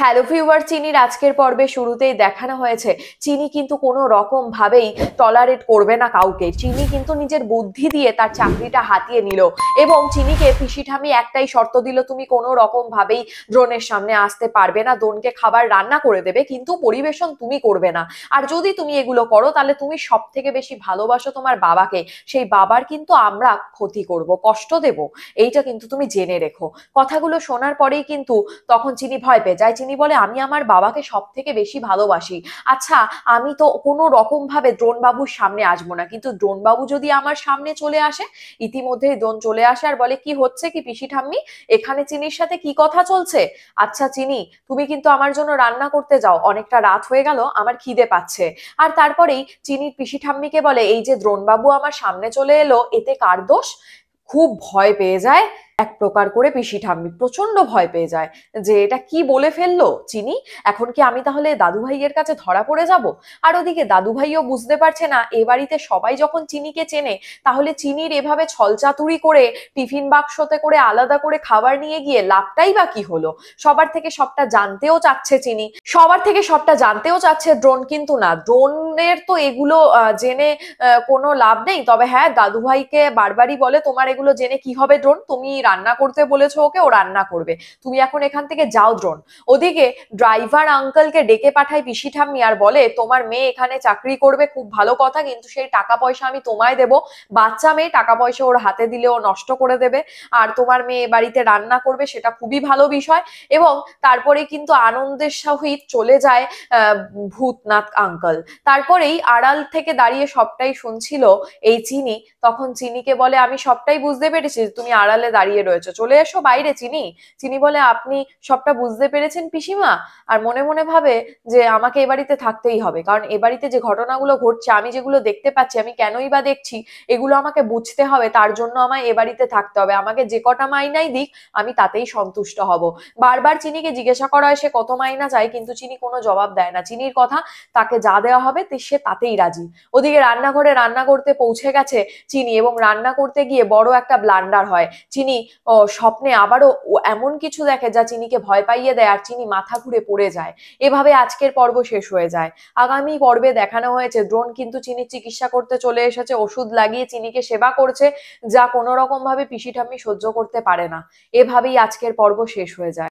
hello viewer চিনির আজকের পর্বে শুরুতেই দেখানো হয়েছে চিনি কিন্তু কোনো রকম ভাবেই টলারেট করবে না কাউকে চিনি কিন্তু নিজের বুদ্ধি দিয়ে তার চাকরিটা হাতিয়ে নিল এবং চিনিকে পিসিঠামি একটাই শর্ত দিল তুমি কোনো রকম ভাবেই ড্রোনের সামনে আসতে পারবে না ড্রোনকে খাবার রান্না করে দেবে কিন্তু পরিবেশন তুমি করবে না আর যদি তুমি এগুলো করো তাহলে তুমি সব থেকে বেশি ভালোবাসো তোমার বাবাকে সেই বাবার কিন্তু আমরা ক্ষতি করব কষ্ট দেব এইটা কিন্তু তুমি জেনে রেখো কথাগুলো শোনার পরেই কিন্তু তখন চিনি ভয় পেয়ে যায় যিনি বলে আমি আমার বাবাকে সব থেকে বেশি ভালোবাসি আচ্ছা আমি তো কোনো দ্রোণ বাবুর সামনে আসবো না কিন্তু বাবু যদি আমার সামনে চলে আসে ইতিমধ্যে দ্রোণ চলে আসে আর বলে কি হচ্ছে কি পিসি ঠাম্মি এখানে চিনির সাথে কি কথা চলছে আচ্ছা চিনি তুমি কিন্তু আমার জন্য রান্না করতে যাও অনেকটা রাত হয়ে গেল আমার খিদে পাচ্ছে আর তারপরেই চিনির পিসি ঠাম্মিকে বলে এই যে দ্রোণবাবু আমার সামনে চলে এলো এতে কার দোষ খুব ভয় পেয়ে যায় এক প্রকার করে পিসি ঠাম্মি প্রচন্ড ভয় পেয়ে যায় যে এটা কি বলে ফেললো চিনি এখন কি আমি তাহলে দাদু ভাইয়ের কাছে ধরা পড়ে যাব আর ওদিকে দাদু ভাইও বুঝতে পারছে না এ বাড়িতে সবাই যখন চিনিকে চেনে তাহলে চিনির এভাবে ছলচাতুরি করে টিফিন বাক্সতে করে আলাদা করে খাবার নিয়ে গিয়ে লাভটাই বা কি হলো সবার থেকে সবটা জানতেও চাচ্ছে চিনি সবার থেকে সবটা জানতেও চাচ্ছে ড্রোন কিন্তু না ড্রোনের তো এগুলো জেনে কোনো লাভ নেই তবে হ্যাঁ দাদু ভাইকে বারবারই বলে তোমার এগুলো জেনে কি হবে ড্রোন তুমি রান্না করতে বলেছো ওকে ও রান্না করবে তুমি এখন এখান থেকে যাও দ্রোন ওদিকে ড্রাইভার আঙ্কলকে ডেকে পাঠায় পিসি ঠাম্মি আর বলে তোমার মেয়ে এখানে চাকরি করবে খুব ভালো কথা কিন্তু সেই টাকা পয়সা আমি তোমায় দেব বাচ্চা মেয়ে টাকা পয়সা ওর হাতে দিলে ও নষ্ট করে দেবে আর তোমার মেয়ে বাড়িতে রান্না করবে সেটা খুবই ভালো বিষয় এবং তারপরে কিন্তু আনন্দের সহিত চলে যায় আহ ভূতনাথ আঙ্কল তারপরেই আড়াল থেকে দাঁড়িয়ে সবটাই শুনছিল এই চিনি তখন চিনিকে বলে আমি সবটাই বুঝতে পেরেছি তুমি আড়ালে দাঁড়িয়ে দাঁড়িয়ে রয়েছে চলে এসো বাইরে চিনি চিনি বলে আপনি সবটা বুঝতে পেরেছেন পিসিমা আর মনে মনে ভাবে যে আমাকে এ বাড়িতে থাকতেই হবে কারণ এ বাড়িতে যে ঘটনাগুলো ঘটছে আমি যেগুলো দেখতে পাচ্ছি আমি কেনই বা দেখছি এগুলো আমাকে বুঝতে হবে তার জন্য আমায় এ বাড়িতে থাকতে হবে আমাকে যে কটা মাইনাই দিক আমি তাতেই সন্তুষ্ট হব বারবার চিনিকে জিজ্ঞাসা করা হয় সে কত মাইনা চায় কিন্তু চিনি কোনো জবাব দেয় না চিনির কথা তাকে যা দেওয়া হবে সে তাতেই রাজি ওদিকে রান্নাঘরে রান্না করতে পৌঁছে গেছে চিনি এবং রান্না করতে গিয়ে বড় একটা ব্লান্ডার হয় চিনি স্বপ্নে আবারও এমন কিছু দেখে যা চিনিকে ভয় পাইয়ে দেয় আর চিনি মাথা ঘুরে পড়ে যায় এভাবে আজকের পর্ব শেষ হয়ে যায় আগামী পর্বে দেখানো হয়েছে ড্রোন কিন্তু চিনির চিকিৎসা করতে চলে এসেছে ওষুধ লাগিয়ে চিনিকে সেবা করছে যা কোনোরকম ভাবে পিসি সহ্য করতে পারে না এভাবেই আজকের পর্ব শেষ হয়ে যায়